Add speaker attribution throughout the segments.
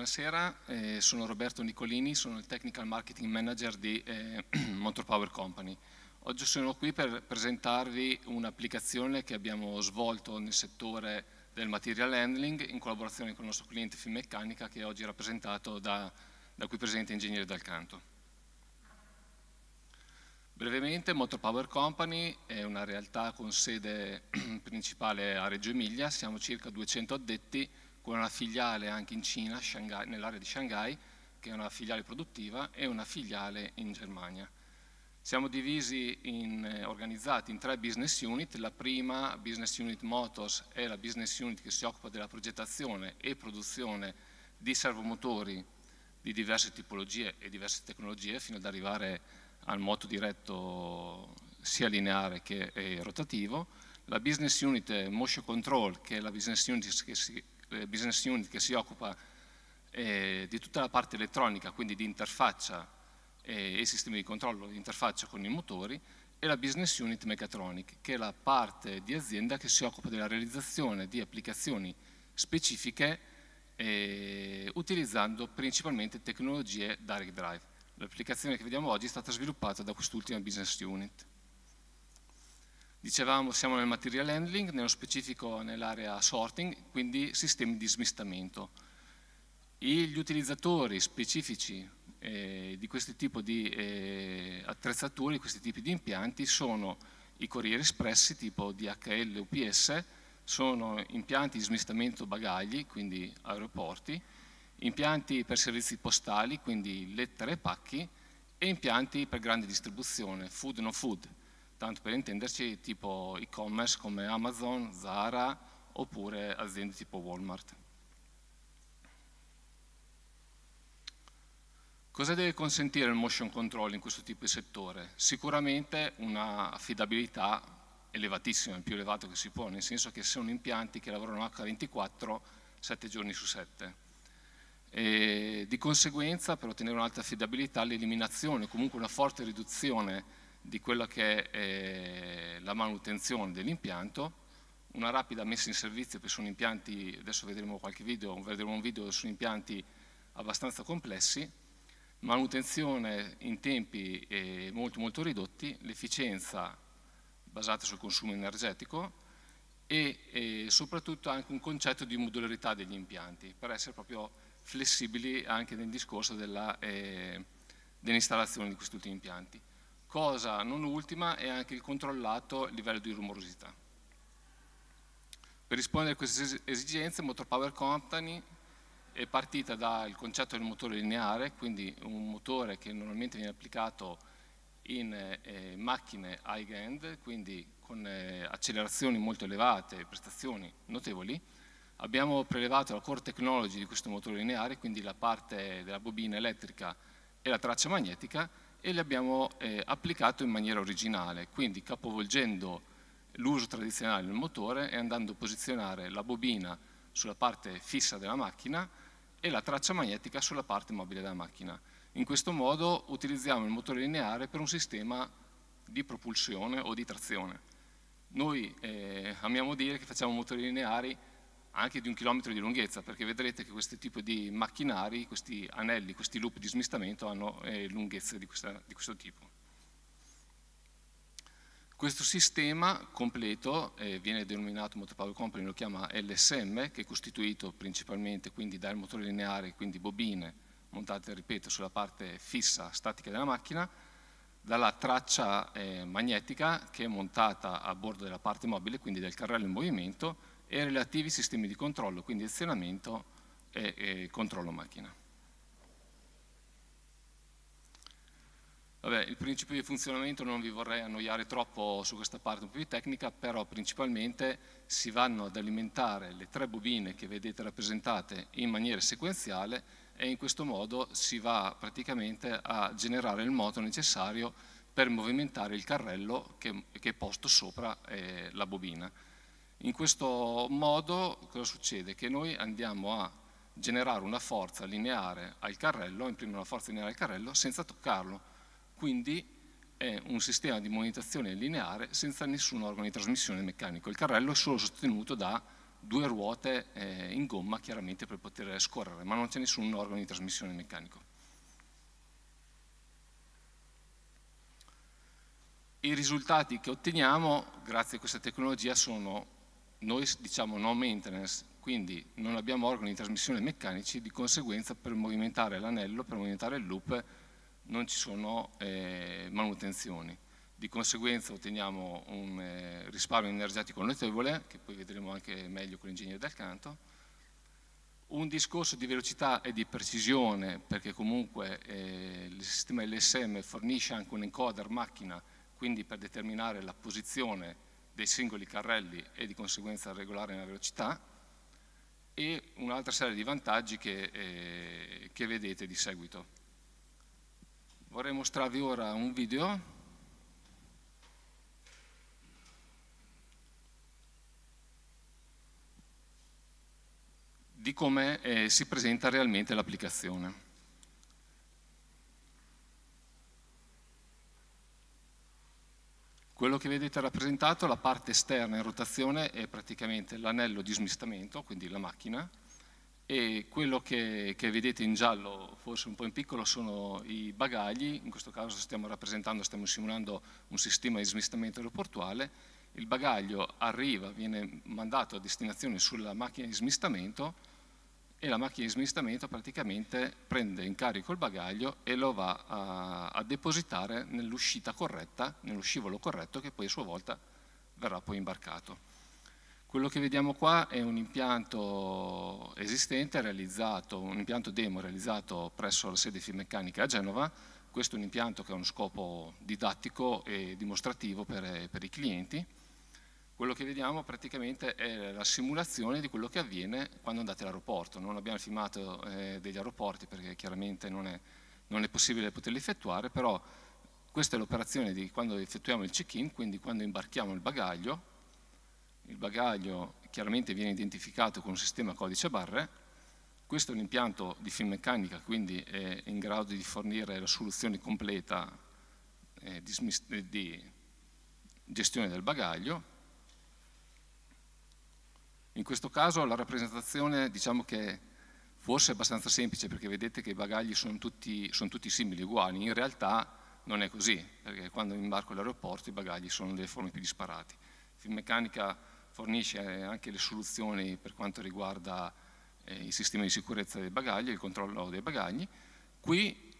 Speaker 1: buonasera, eh, sono Roberto Nicolini, sono il Technical Marketing Manager di eh, Motor Power Company. Oggi sono qui per presentarvi un'applicazione che abbiamo svolto nel settore del material handling in collaborazione con il nostro cliente Finmeccanica che è oggi rappresentato da, da qui presente Ingegnere Dal Canto. Brevemente, Motor Power Company è una realtà con sede principale a Reggio Emilia, siamo circa 200 addetti una filiale anche in Cina, nell'area di Shanghai, che è una filiale produttiva, e una filiale in Germania. Siamo divisi, in, eh, organizzati in tre business unit, la prima business unit Motors è la business unit che si occupa della progettazione e produzione di servomotori di diverse tipologie e diverse tecnologie fino ad arrivare al moto diretto sia lineare che eh, rotativo. La business unit Motion Control che è la business unit che si eh, business unit che si occupa eh, di tutta la parte elettronica, quindi di interfaccia eh, e sistemi di controllo di interfaccia con i motori, e la business unit mechatronic, che è la parte di azienda che si occupa della realizzazione di applicazioni specifiche eh, utilizzando principalmente tecnologie direct drive. L'applicazione che vediamo oggi è stata sviluppata da quest'ultima business unit. Dicevamo siamo nel material handling, nello specifico nell'area sorting, quindi sistemi di smistamento. Gli utilizzatori specifici eh, di questo tipo di eh, attrezzature, di questi tipi di impianti, sono i corrieri espressi tipo DHL UPS, sono impianti di smistamento bagagli, quindi aeroporti, impianti per servizi postali, quindi lettere e pacchi, e impianti per grande distribuzione, food no food, tanto per intenderci tipo e-commerce come Amazon, Zara oppure aziende tipo Walmart. Cosa deve consentire il motion control in questo tipo di settore? Sicuramente una affidabilità elevatissima, il più elevato che si può, nel senso che sono impianti che lavorano H24 7 giorni su 7. E di conseguenza per ottenere un'alta affidabilità l'eliminazione, comunque una forte riduzione di quella che è eh, la manutenzione dell'impianto, una rapida messa in servizio che sono impianti, adesso vedremo qualche video, vedremo un video su impianti abbastanza complessi, manutenzione in tempi eh, molto molto ridotti, l'efficienza basata sul consumo energetico e eh, soprattutto anche un concetto di modularità degli impianti per essere proprio flessibili anche nel discorso eh, dell'installazione eh, dell di questi ultimi impianti. Cosa non ultima è anche il controllato livello di rumorosità. Per rispondere a queste esigenze Motor Power Company è partita dal concetto del motore lineare, quindi un motore che normalmente viene applicato in eh, macchine high-end, quindi con eh, accelerazioni molto elevate, e prestazioni notevoli. Abbiamo prelevato la core technology di questo motore lineare, quindi la parte della bobina elettrica e la traccia magnetica, e le abbiamo eh, applicato in maniera originale, quindi capovolgendo l'uso tradizionale del motore e andando a posizionare la bobina sulla parte fissa della macchina e la traccia magnetica sulla parte mobile della macchina. In questo modo utilizziamo il motore lineare per un sistema di propulsione o di trazione. Noi eh, amiamo dire che facciamo motori lineari anche di un chilometro di lunghezza, perché vedrete che questo tipo di macchinari, questi anelli, questi loop di smistamento hanno eh, lunghezze di, questa, di, questo tipo. Questo sistema completo eh, viene denominato, Motor Power Company lo chiama LSM, che è costituito principalmente quindi dal motore lineare, quindi bobine montate, ripeto, sulla parte fissa statica della macchina, dalla traccia eh, magnetica che è montata a bordo della parte mobile, quindi del carrello in movimento, e relativi sistemi di controllo, quindi azionamento e, e controllo macchina. Vabbè, il principio di funzionamento non vi vorrei annoiare troppo su questa parte un po' più tecnica, però principalmente si vanno ad alimentare le tre bobine che vedete rappresentate in maniera sequenziale e in questo modo si va praticamente a generare il moto necessario per movimentare il carrello che, che è posto sopra eh, la bobina. In questo modo cosa succede? Che noi andiamo a generare una forza lineare al carrello, imprimere una forza lineare al carrello senza toccarlo, quindi è un sistema di monetazione lineare senza nessun organo di trasmissione meccanico. Il carrello è solo sostenuto da due ruote eh, in gomma chiaramente per poter scorrere, ma non c'è nessun organo di trasmissione meccanico. I risultati che otteniamo grazie a questa tecnologia sono noi diciamo no maintenance, quindi non abbiamo organi di trasmissione meccanici, di conseguenza per movimentare l'anello, per movimentare il loop, non ci sono eh, manutenzioni. Di conseguenza otteniamo un eh, risparmio energetico notevole, che poi vedremo anche meglio con l'ingegnere del canto, un discorso di velocità e di precisione, perché comunque eh, il sistema LSM fornisce anche un encoder macchina, quindi per determinare la posizione dei singoli carrelli e di conseguenza regolare nella velocità e un'altra serie di vantaggi che, eh, che vedete di seguito. Vorrei mostrarvi ora un video di come eh, si presenta realmente l'applicazione. Quello che vedete rappresentato, la parte esterna in rotazione, è praticamente l'anello di smistamento, quindi la macchina, e quello che, che, vedete in giallo, forse un po' in piccolo, sono i bagagli, in questo caso stiamo rappresentando, stiamo simulando un sistema di smistamento aeroportuale, il bagaglio arriva, viene mandato a destinazione sulla macchina di smistamento e la macchina di smistamento praticamente prende in carico il bagaglio e lo va a, a depositare nell'uscita corretta, nello scivolo corretto che poi a sua volta verrà poi imbarcato. Quello che vediamo qua è un impianto esistente, realizzato, un impianto demo realizzato presso la sede Finmeccanica a Genova, questo è un impianto che ha uno scopo didattico e dimostrativo per, eh, per i clienti, quello che vediamo praticamente è la simulazione di quello che avviene quando andate all'aeroporto. Non abbiamo filmato eh, degli aeroporti perché chiaramente non è, non è, possibile poterli effettuare, però questa è l'operazione di quando effettuiamo il check-in, quindi quando imbarchiamo il bagaglio. Il bagaglio chiaramente viene identificato con un sistema codice barre. Questo è un impianto di film meccanica, quindi è in grado di fornire la soluzione completa eh, di, di gestione del bagaglio in questo caso la rappresentazione diciamo che forse è abbastanza semplice perché vedete che i bagagli sono tutti, sono tutti simili, uguali, in realtà non è così, perché quando imbarco all'aeroporto i bagagli sono delle forme più disparate. Finmeccanica fornisce anche le soluzioni per quanto riguarda eh, il sistema di sicurezza dei bagagli, il controllo dei bagagli. Qui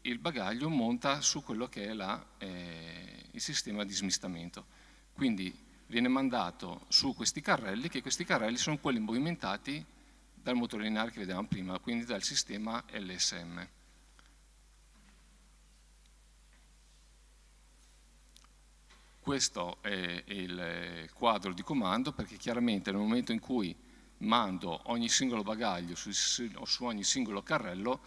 Speaker 1: il bagaglio monta su quello che è la, eh, il sistema di smistamento. Quindi viene mandato su questi carrelli, che questi carrelli sono quelli movimentati dal motore lineare che vedevamo prima, quindi dal sistema LSM. Questo è il quadro di comando perché chiaramente nel momento in cui mando ogni singolo bagaglio su, su ogni singolo carrello,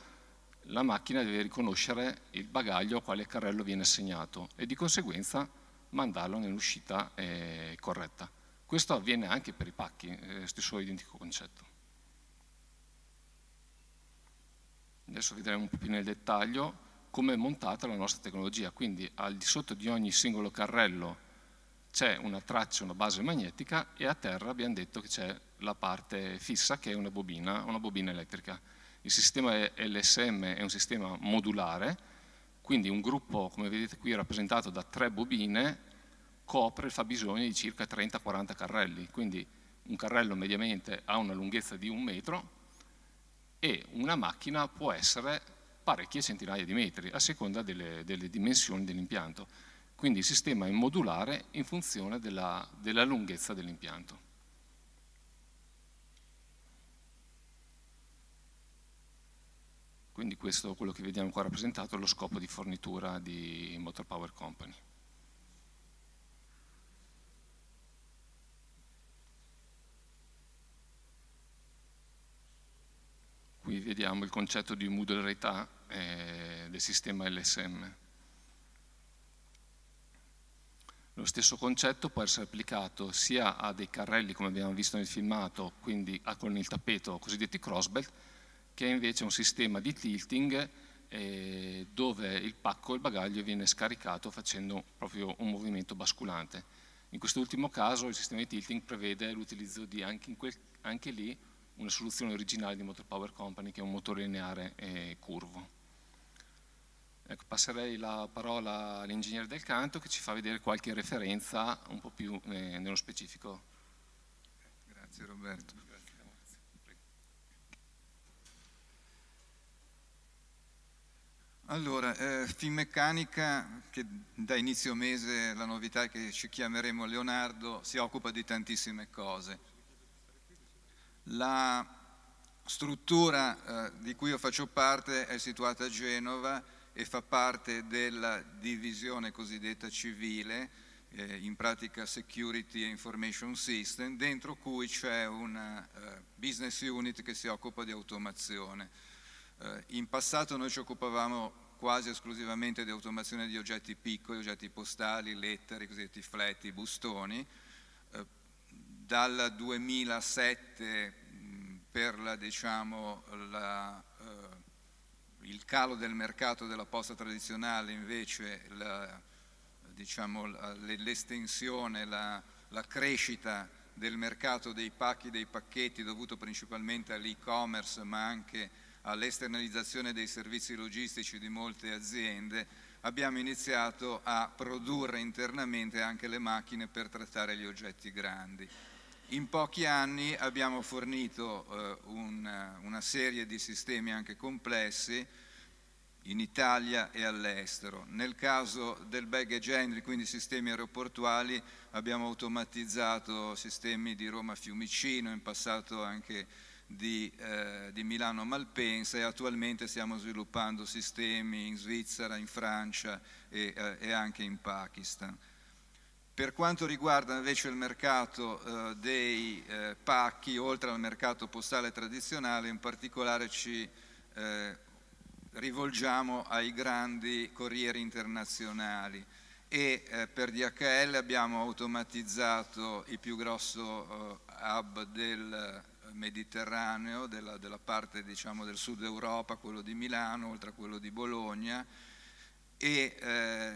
Speaker 1: la macchina deve riconoscere il bagaglio a quale carrello viene assegnato e di conseguenza mandarlo nell'uscita eh, corretta. Questo avviene anche per i pacchi, eh, stesso identico concetto. Adesso vedremo un po' più nel dettaglio come è montata la nostra tecnologia, quindi al di sotto di ogni singolo carrello c'è una traccia, una base magnetica e a terra abbiamo detto che c'è la parte fissa che è una bobina, una bobina elettrica. Il sistema LSM è un sistema modulare, quindi un gruppo, come vedete qui, rappresentato da tre bobine, copre il fabbisogno di circa 30-40 carrelli, quindi un carrello mediamente ha una lunghezza di un metro e una macchina può essere parecchie centinaia di metri, a seconda delle, delle dimensioni dell'impianto. Quindi il sistema è modulare in funzione della, della lunghezza dell'impianto. Quindi questo, quello che vediamo qua rappresentato, è lo scopo di fornitura di Motor Power Company. Qui vediamo il concetto di modularità eh, del sistema LSM. Lo stesso concetto può essere applicato sia a dei carrelli, come abbiamo visto nel filmato, quindi con il tappeto, cosiddetti crossbelt, che è invece un sistema di tilting eh, dove il pacco, il bagaglio viene scaricato facendo proprio un movimento basculante. In quest'ultimo caso il sistema di tilting prevede l'utilizzo di anche, quel, anche, lì una soluzione originale di Motor Power Company che è un motore lineare eh, curvo. Ecco, passerei la parola all'ingegnere del canto che ci fa vedere qualche referenza un po' più eh, nello specifico. Grazie Roberto. Allora, eh,
Speaker 2: Finmeccanica, che da inizio mese la novità è che ci chiameremo Leonardo, si occupa di tantissime cose. La struttura eh, di cui io faccio parte è situata a Genova e fa parte della divisione cosiddetta civile, eh, in pratica Security Information System, dentro cui c'è una eh, business unit che si occupa di automazione eh, in passato noi ci occupavamo quasi esclusivamente di automazione di oggetti piccoli, oggetti postali, lettere, i cosiddetti fletti, bustoni. Eh, dal 2007 mm, per la, diciamo, la, eh, il calo del mercato della posta tradizionale invece la, diciamo, l'estensione, la, la, crescita del mercato dei pacchi, dei pacchetti dovuto principalmente all'e-commerce ma anche all'esternalizzazione dei servizi logistici di molte aziende, abbiamo iniziato a produrre internamente anche le macchine per trattare gli oggetti grandi. In pochi anni abbiamo fornito eh, un, una serie di sistemi anche complessi in Italia e all'estero. Nel caso del baggage handling, quindi sistemi aeroportuali, abbiamo automatizzato sistemi di Roma-Fiumicino, in passato anche di, eh, di Milano Malpensa e attualmente stiamo sviluppando sistemi in Svizzera, in Francia e, eh, e anche in Pakistan. Per quanto riguarda invece il mercato eh, dei eh, pacchi, oltre al mercato postale tradizionale, in particolare ci eh, rivolgiamo ai grandi corrieri internazionali e eh, per DHL abbiamo automatizzato il più grosso eh, hub del, Mediterraneo, della, della parte diciamo, del sud Europa, quello di Milano, oltre a quello di Bologna e eh,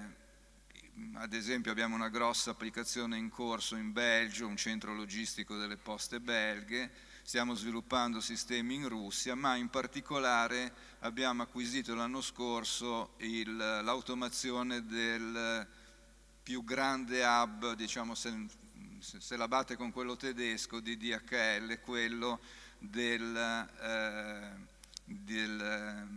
Speaker 2: ad esempio abbiamo una grossa applicazione in corso in Belgio, un centro logistico delle poste belghe, stiamo sviluppando sistemi in Russia, ma in particolare abbiamo acquisito l'anno scorso l'automazione del più grande hub, diciamo, se la batte con quello tedesco di DHL, quello del, eh, del, eh,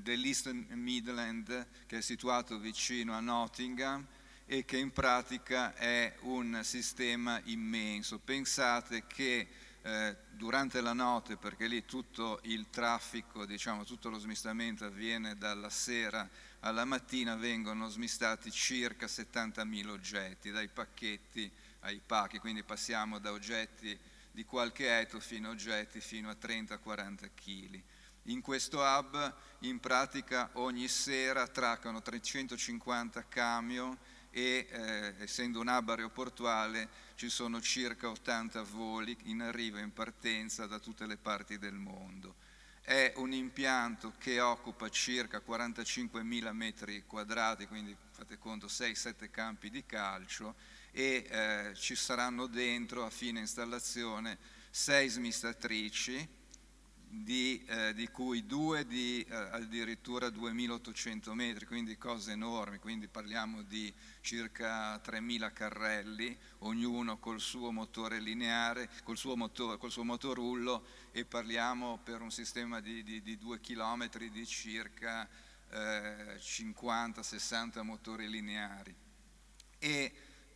Speaker 2: dell'East Midland che è situato vicino a Nottingham e che in pratica è un sistema immenso. Pensate che eh, durante la notte, perché lì tutto il traffico, diciamo, tutto lo smistamento avviene dalla sera alla mattina, vengono smistati circa 70.000 oggetti, dai pacchetti ai pacchi, quindi passiamo da oggetti di qualche eto fino a oggetti fino a 30-40 kg. In questo hub in pratica ogni sera traccano 350 camion e eh, essendo un hub aeroportuale ci sono circa 80 voli in arrivo e in partenza da tutte le parti del mondo. È un impianto che occupa circa 45.000 metri quadrati, quindi fate conto 6-7 campi di calcio e eh, ci saranno dentro a fine installazione sei smistatrici di, eh, di cui due di eh, addirittura 2800 metri, quindi cose enormi, quindi parliamo di circa 3000 carrelli, ognuno col suo motore lineare, col suo, motor, col suo motorullo e parliamo per un sistema di, di, di 2 km di circa 50-60 eh, motori lineari. E,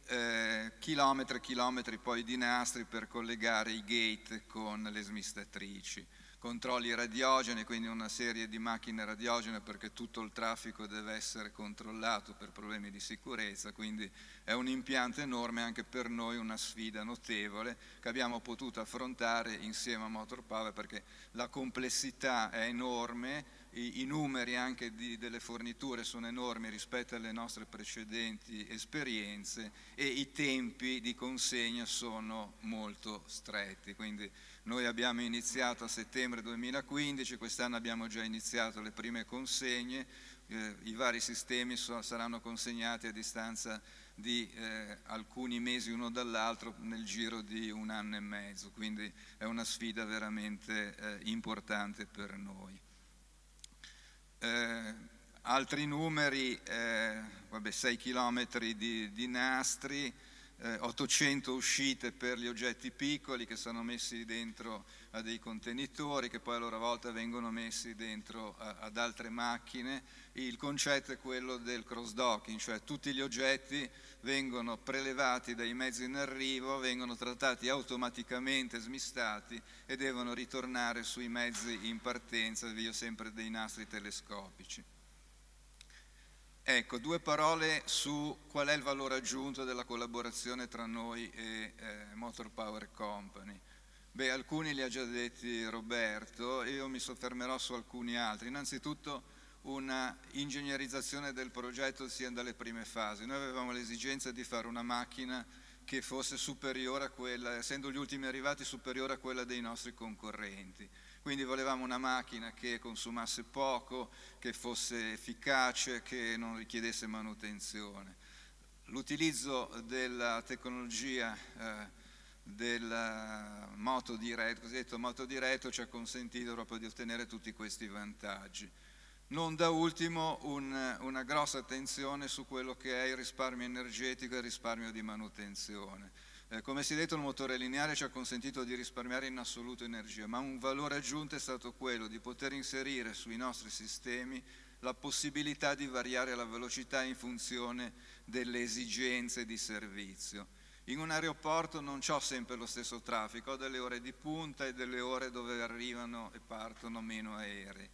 Speaker 2: eh, chilometri e chilometri poi di nastri per collegare i gate con le smistatrici, controlli radiogeni, quindi una serie di macchine radiogene perché tutto il traffico deve essere controllato per problemi di sicurezza, quindi è un impianto enorme anche per noi una sfida notevole che abbiamo potuto affrontare insieme a Motor Power perché la complessità è enorme, i, i numeri anche di, delle forniture sono enormi rispetto alle nostre precedenti esperienze e i tempi di consegna sono molto stretti. Quindi noi abbiamo iniziato a settembre 2015, quest'anno abbiamo già iniziato le prime consegne, eh, i vari sistemi so, saranno consegnati a distanza di eh, alcuni mesi uno dall'altro nel giro di un anno e mezzo, quindi è una sfida veramente eh, importante per noi. Eh, altri numeri, eh, vabbè, 6 km di, di nastri, eh, 800 uscite per gli oggetti piccoli che sono messi dentro a dei contenitori che poi a loro volta vengono messi dentro a, ad altre macchine. Il concetto è quello del cross-docking, cioè tutti gli oggetti vengono prelevati dai mezzi in arrivo, vengono trattati automaticamente, smistati e devono ritornare sui mezzi in partenza, via sempre dei nastri telescopici. Ecco, due parole su qual è il valore aggiunto della collaborazione tra noi e eh, Motor Power Company. Beh, alcuni li ha già detti Roberto, io mi soffermerò su alcuni altri. Innanzitutto una ingegnerizzazione del progetto sia dalle prime fasi. Noi avevamo l'esigenza di fare una macchina che fosse superiore a quella, essendo gli ultimi arrivati, superiore a quella dei nostri concorrenti. Quindi volevamo una macchina che consumasse poco, che fosse efficace, che non richiedesse manutenzione. L'utilizzo della tecnologia eh, del moto diretto, cosiddetto moto diretto, ci ha consentito proprio di ottenere tutti questi vantaggi. Non da ultimo un, una grossa attenzione su quello che è il risparmio energetico e il risparmio di manutenzione. Eh, come si è detto il motore lineare ci ha consentito di risparmiare in assoluto energia, ma un valore aggiunto è stato quello di poter inserire sui nostri sistemi la possibilità di variare la velocità in funzione delle esigenze di servizio. In un aeroporto non ho sempre lo stesso traffico, ho delle ore di punta e delle ore dove arrivano e partono meno aerei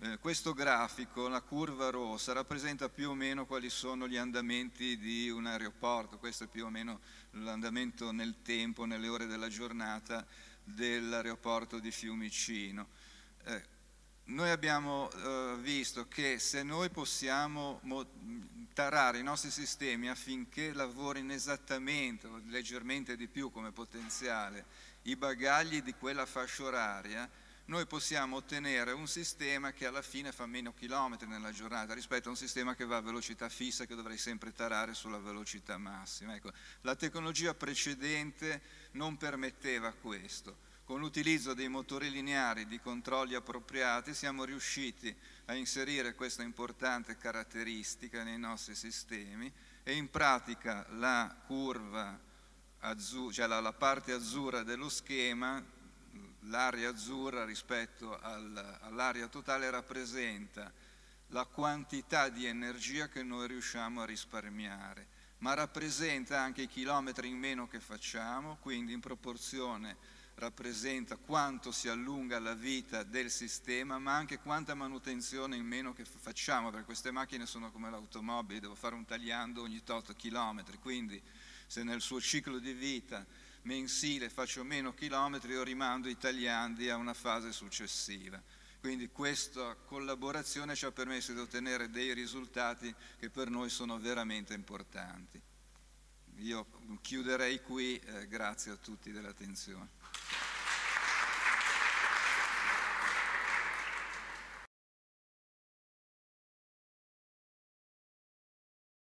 Speaker 2: eh, questo grafico, la curva rossa, rappresenta più o meno quali sono gli andamenti di un aeroporto, questo è più o meno l'andamento nel tempo, nelle ore della giornata dell'aeroporto di Fiumicino. Eh, noi abbiamo eh, visto che se noi possiamo tarare i nostri sistemi affinché lavorino esattamente leggermente di più come potenziale i bagagli di quella fascia oraria, noi possiamo ottenere un sistema che alla fine fa meno chilometri nella giornata rispetto a un sistema che va a velocità fissa che dovrei sempre tarare sulla velocità massima. Ecco, la tecnologia precedente non permetteva questo. Con l'utilizzo dei motori lineari di controlli appropriati siamo riusciti a inserire questa importante caratteristica nei nostri sistemi e in pratica la curva, azzurra, cioè la, la parte azzurra dello schema l'area azzurra rispetto al, all'area totale rappresenta la quantità di energia che noi riusciamo a risparmiare, ma rappresenta anche i chilometri in meno che facciamo, quindi in proporzione rappresenta quanto si allunga la vita del sistema, ma anche quanta manutenzione in meno che facciamo, perché queste macchine sono come l'automobile, devo fare un tagliando ogni 8 chilometri, quindi se nel suo ciclo di vita mensile faccio meno chilometri o rimando i tagliandi a una fase successiva. Quindi questa collaborazione ci ha permesso di ottenere dei risultati che per noi sono veramente importanti. Io chiuderei qui, eh, grazie a tutti dell'attenzione.